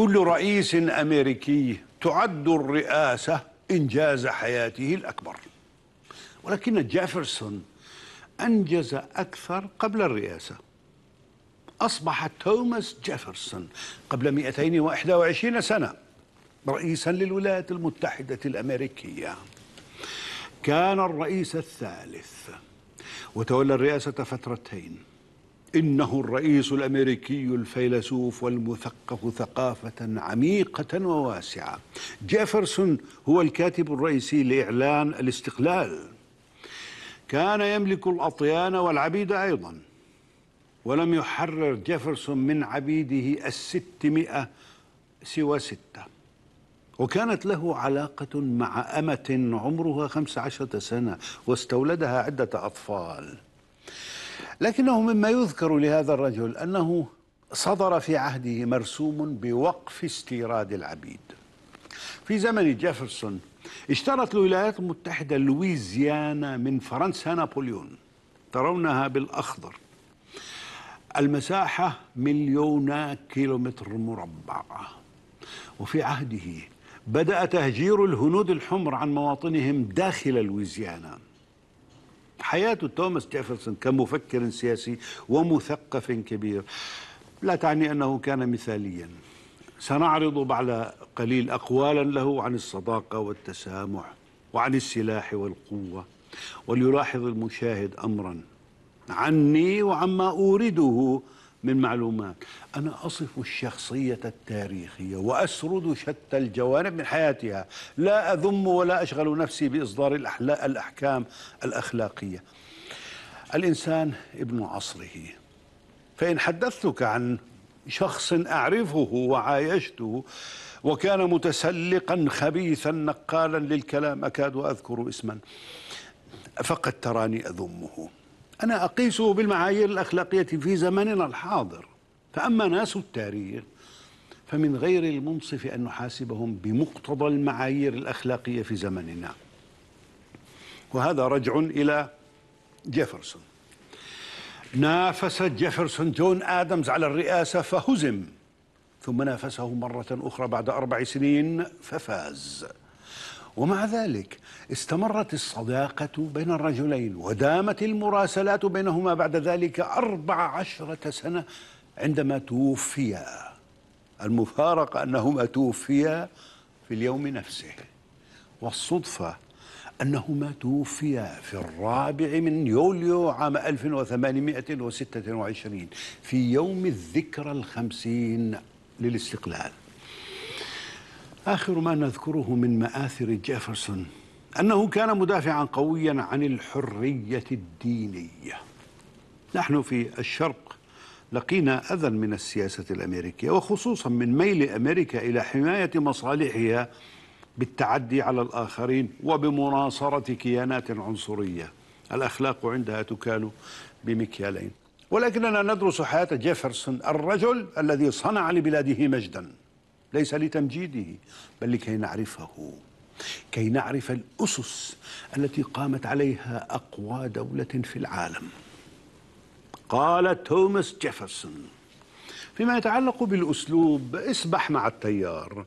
كل رئيس أمريكي تعد الرئاسة إنجاز حياته الأكبر ولكن جيفرسون أنجز أكثر قبل الرئاسة أصبح توماس جيفرسون قبل 221 سنة رئيسا للولايات المتحدة الأمريكية كان الرئيس الثالث وتولى الرئاسة فترتين إنه الرئيس الأمريكي الفيلسوف والمثقف ثقافة عميقة وواسعة جيفرسون هو الكاتب الرئيسي لإعلان الاستقلال كان يملك الأطيان والعبيد أيضا ولم يحرر جيفرسون من عبيده الستمائة سوى ستة وكانت له علاقة مع أمة عمرها خمس عشرة سنة واستولدها عدة أطفال لكنه مما يذكر لهذا الرجل أنه صدر في عهده مرسوم بوقف استيراد العبيد في زمن جيفرسون اشترت الولايات المتحدة لويزيانا من فرنسا نابليون ترونها بالأخضر المساحة مليون كيلومتر مربع وفي عهده بدأ تهجير الهنود الحمر عن مواطنهم داخل لويزيانا حياة توماس جيفرسون كمفكر سياسي ومثقف كبير لا تعني أنه كان مثاليا سنعرض بعد قليل أقوالا له عن الصداقة والتسامح وعن السلاح والقوة وليلاحظ المشاهد أمرا عني وعما أورده من معلومات أنا أصف الشخصية التاريخية وأسرد شتى الجوانب من حياتها لا أذم ولا أشغل نفسي بإصدار الأحكام الأخلاقية الإنسان ابن عصره فإن حدثتك عن شخص أعرفه وعايشته وكان متسلقا خبيثا نقالا للكلام أكاد أذكر اسما فقد تراني أذمه أنا أقيسه بالمعايير الأخلاقية في زمننا الحاضر فأما ناس التاريخ فمن غير المنصف أن نحاسبهم بمقتضى المعايير الأخلاقية في زمننا وهذا رجع إلى جيفرسون نافس جيفرسون جون آدمز على الرئاسة فهزم ثم نافسه مرة أخرى بعد أربع سنين ففاز ومع ذلك استمرت الصداقة بين الرجلين ودامت المراسلات بينهما بعد ذلك أربع عشرة سنة عندما توفيا المفارقة أنهما توفيا في اليوم نفسه والصدفة أنهما توفيا في الرابع من يوليو عام 1826 في يوم الذكرى الخمسين للاستقلال آخر ما نذكره من مآثر جيفرسون أنه كان مدافعا قويا عن الحرية الدينية نحن في الشرق لقينا أذى من السياسة الأمريكية وخصوصا من ميل أمريكا إلى حماية مصالحها بالتعدي على الآخرين وبمناصرة كيانات عنصرية الأخلاق عندها تكال بمكيالين ولكننا ندرس حياة جيفرسون الرجل الذي صنع لبلاده مجداً ليس لتمجيده بل لكي نعرفه كي نعرف الأسس التي قامت عليها أقوى دولة في العالم قال توماس جيفرسون فيما يتعلق بالأسلوب اسبح مع التيار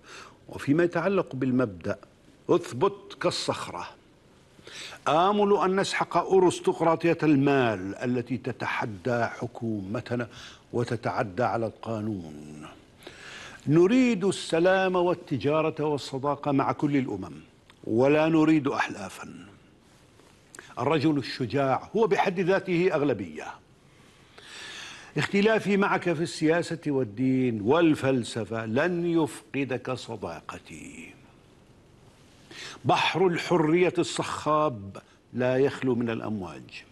وفيما يتعلق بالمبدأ اثبت كالصخرة آمل أن نسحق أرستقراطية المال التي تتحدى حكومتنا وتتعدى على القانون نريد السلام والتجارة والصداقة مع كل الأمم ولا نريد أحلافا الرجل الشجاع هو بحد ذاته أغلبية اختلافي معك في السياسة والدين والفلسفة لن يفقدك صداقتي بحر الحرية الصخاب لا يخلو من الأمواج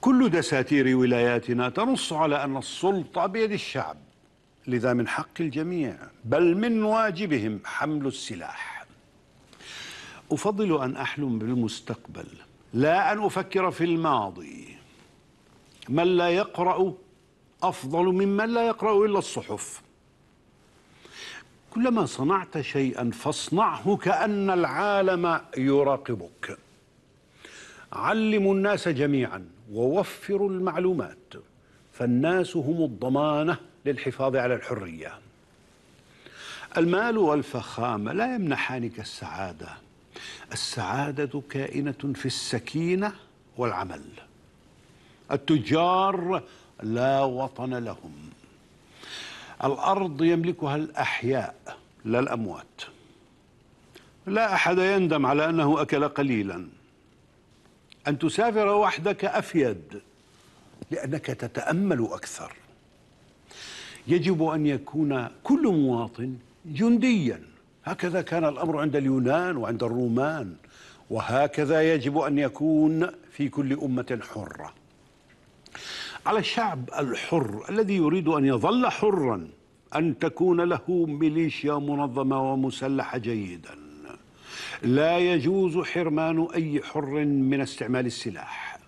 كل دساتير ولاياتنا تنص على أن السلطة بيد الشعب لذا من حق الجميع بل من واجبهم حمل السلاح أفضل أن أحلم بالمستقبل لا أن أفكر في الماضي من لا يقرأ أفضل ممن لا يقرأ إلا الصحف كلما صنعت شيئا فاصنعه كأن العالم يراقبك علموا الناس جميعا ووفروا المعلومات فالناس هم الضمانه للحفاظ على الحرية المال والفخامة لا يمنحانك السعادة السعادة كائنة في السكينة والعمل التجار لا وطن لهم الأرض يملكها الأحياء لا الأموات لا أحد يندم على أنه أكل قليلا أن تسافر وحدك أفيد لأنك تتأمل أكثر يجب أن يكون كل مواطن جنديا هكذا كان الأمر عند اليونان وعند الرومان وهكذا يجب أن يكون في كل أمة حرة على الشعب الحر الذي يريد أن يظل حرا أن تكون له ميليشيا منظمة ومسلحة جيدا لا يجوز حرمان أي حر من استعمال السلاح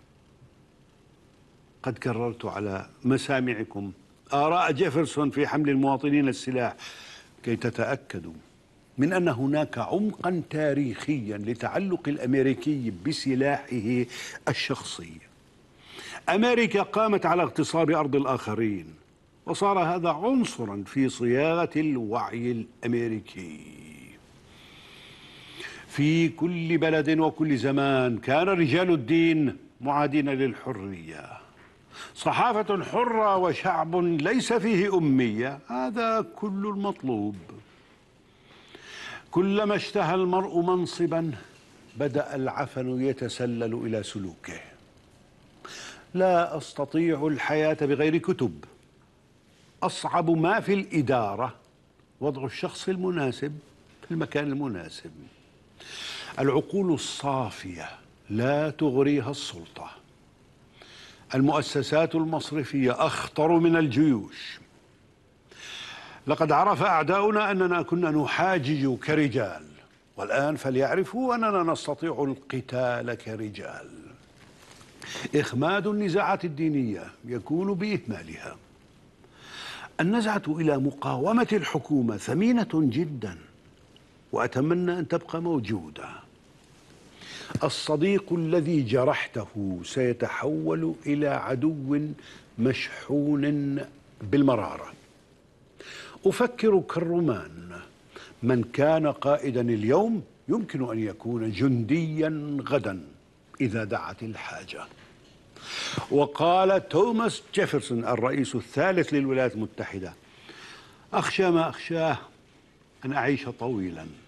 قد كررت على مسامعكم آراء جيفرسون في حمل المواطنين السلاح كي تتأكدوا من أن هناك عمقا تاريخيا لتعلق الأمريكي بسلاحه الشخصي أمريكا قامت على اغتصاب أرض الآخرين وصار هذا عنصرا في صياغة الوعي الأمريكي في كل بلد وكل زمان كان رجال الدين معادين للحريه صحافة حرة وشعب ليس فيه أمية هذا كل المطلوب كلما اشتهى المرء منصبا بدأ العفن يتسلل إلى سلوكه لا أستطيع الحياة بغير كتب أصعب ما في الإدارة وضع الشخص المناسب في المكان المناسب العقول الصافية لا تغريها السلطة المؤسسات المصرفية أخطر من الجيوش لقد عرف أعداؤنا أننا كنا نحاجج كرجال والآن فليعرفوا أننا نستطيع القتال كرجال إخماد النزاعات الدينية يكون بإهمالها النزعة إلى مقاومة الحكومة ثمينة جدا وأتمنى أن تبقى موجودة الصديق الذي جرحته سيتحول الى عدو مشحون بالمراره افكر كالرومان من كان قائدا اليوم يمكن ان يكون جنديا غدا اذا دعت الحاجه وقال توماس جيفرسون الرئيس الثالث للولايات المتحده اخشى ما اخشاه ان اعيش طويلا